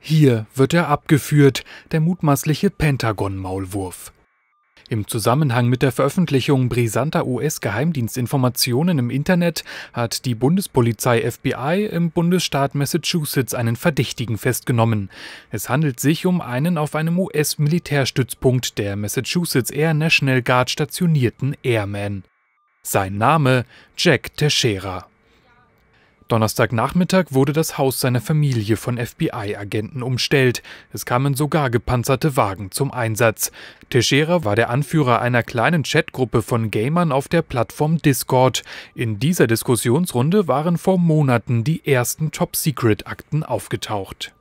Hier wird er abgeführt, der mutmaßliche Pentagon-Maulwurf. Im Zusammenhang mit der Veröffentlichung brisanter US-Geheimdienstinformationen im Internet hat die Bundespolizei FBI im Bundesstaat Massachusetts einen Verdächtigen festgenommen. Es handelt sich um einen auf einem US-Militärstützpunkt der Massachusetts Air National Guard stationierten Airman. Sein Name Jack Teixeira. Donnerstagnachmittag wurde das Haus seiner Familie von FBI-Agenten umstellt. Es kamen sogar gepanzerte Wagen zum Einsatz. Teixeira war der Anführer einer kleinen Chatgruppe von Gamern auf der Plattform Discord. In dieser Diskussionsrunde waren vor Monaten die ersten Top-Secret-Akten aufgetaucht.